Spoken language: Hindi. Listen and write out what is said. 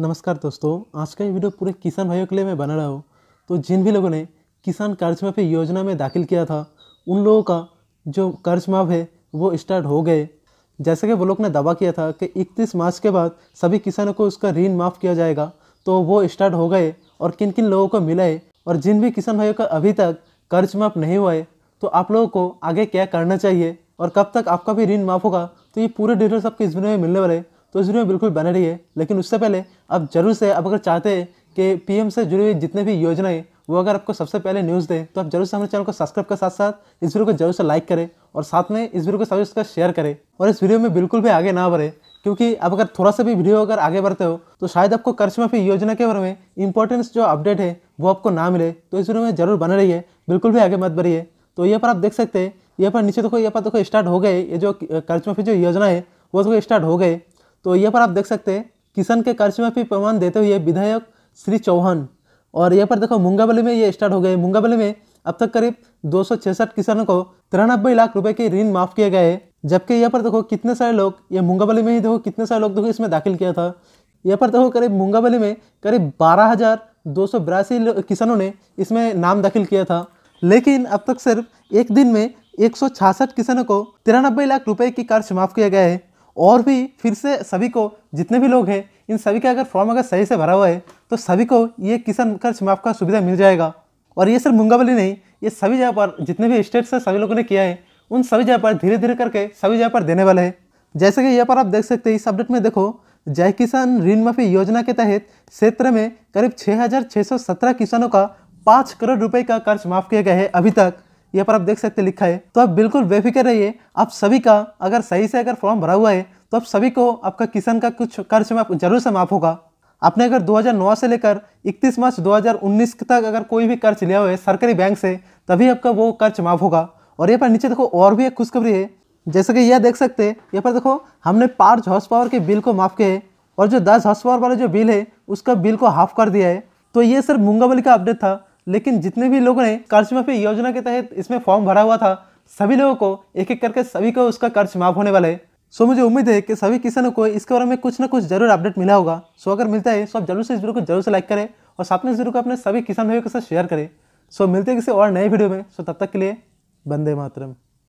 नमस्कार दोस्तों आज का ये वीडियो पूरे किसान भाइयों के लिए मैं बना रहा हूँ तो जिन भी लोगों ने किसान कर्ज माफी योजना में दाखिल किया था उन लोगों का जो कर्ज माफ है वो स्टार्ट हो गए जैसे कि वो लोग ने दावा किया था कि 31 मार्च के बाद सभी किसानों को उसका ऋण माफ़ किया जाएगा तो वो स्टार्ट हो गए और किन किन लोगों को मिला है और जिन भी किसान भाइयों का अभी तक कर्ज माफ नहीं हुआ है तो आप लोगों को आगे क्या करना चाहिए और कब तक आपका भी ऋण माफ़ होगा तो ये पूरे डिटेल्स आपके इस वीडियो में मिलने वाले हैं तो इस वीडियो में बिल्कुल बने रहिए लेकिन उससे पहले आप जरूर से आप अगर चाहते हैं कि पीएम से जुड़ी हुई जितने भी योजनाएं वो अगर आपको सबसे पहले न्यूज़ दें तो आप जरूर से हमारे चैनल को सब्सक्राइब के साथ साथ इस वीडियो को जरूर से लाइक करें और साथ में इस वीडियो को सभी उसका शेयर करें और इस वीडियो में बिल्कुल भी आगे ना बढ़े क्योंकि आप अगर थोड़ा सा भी वीडियो अगर आगे बढ़ते हो तो शायद आपको कर्ज माफी योजना के बारे में इंपॉर्टेंस जो अपडेट है वो आपको ना मिले तो इस वीडियो में जरूर बने रहिए बिल्कुल भी आगे मत बढ़िए तो ये पर आप देख सकते हैं यहाँ पर नीचे देखो यहाँ पर देखो स्टार्ट हो गए ये जो कर्ज माफी जो योजना है वो देखो स्टार्ट हो गए तो यहाँ पर आप देख सकते हैं किसान के कर्जमाफी प्रमाण देते हुए विधायक श्री चौहान और यहाँ पर देखो मुंगाबली में ये स्टार्ट हो गए मुंगाबली में अब तक करीब दो किसानों को तिरानब्बे लाख रुपए के ऋण माफ किए गए जबकि यहाँ पर देखो कितने सारे लोग ये मुंगाबली में ही देखो कितने सारे लोग देखो इसमें दाखिल किया था यहाँ पर देखो करीब मुंगाबली में करीब बारह हजार दो सौ किसानों ने इसमें नाम दाखिल किया था लेकिन अब तक सिर्फ एक दिन में एक किसानों को तिरानब्बे लाख रुपए की कर्ज माफ किया गया है और भी फिर से सभी को जितने भी लोग हैं इन सभी का अगर फॉर्म अगर सही से भरा हुआ है तो सभी को ये किसान कर्ज माफ़ का सुविधा मिल जाएगा और ये सिर्फ मुंगावली नहीं ये सभी जगह पर जितने भी स्टेट्स से सभी लोगों ने किया है उन सभी जगह पर धीरे धीरे करके सभी जगह पर देने वाले हैं जैसे कि यहाँ पर आप देख सकते हैं इस अपडेट में देखो जय किसान ऋण माफी योजना के तहत क्षेत्र में करीब छः किसानों का पाँच करोड़ रुपये का कर्ज माफ़ किया गया है अभी तक यहाँ पर आप देख सकते हैं लिखा है तो आप बिल्कुल बेफिक्र रहिए आप सभी का अगर सही से अगर फॉर्म भरा हुआ है तो आप सभी को आपका किसान का कुछ कर्ज माफ जरूर से माफ होगा आपने अगर 2009 से लेकर 31 मार्च 2019 तक अगर कोई भी कर्ज लिया हुआ है सरकारी बैंक से तभी आपका वो कर्ज माफ होगा और यहाँ पर नीचे देखो और भी एक खुशखबरी है जैसे कि यह देख सकते हैं यहाँ पर देखो हमने पाँच हॉर्स पावर के बिल को माफ़ किया है और जो दस हॉर्स पावर वाला जो बिल है उसका बिल को हाफ कर दिया है तो ये सर मुंगाबली का अपडेट था लेकिन जितने भी लोगों ने कर्ज माफी योजना के तहत इसमें फॉर्म भरा हुआ था सभी लोगों को एक एक करके सभी को उसका कर्ज माफ होने वाला है सो मुझे उम्मीद है कि सभी किसानों को इसके बारे में कुछ ना कुछ जरूर अपडेट मिला होगा सो अगर मिलता है तो आप जरूर से इस वीडियो को जरूर से लाइक करें और साथ में इस वीडियो को अपने सभी किसान भाइयों के साथ शेयर करें सो मिलते हैं किसी और नए वीडियो में सो तब तक के लिए बंदे मातरम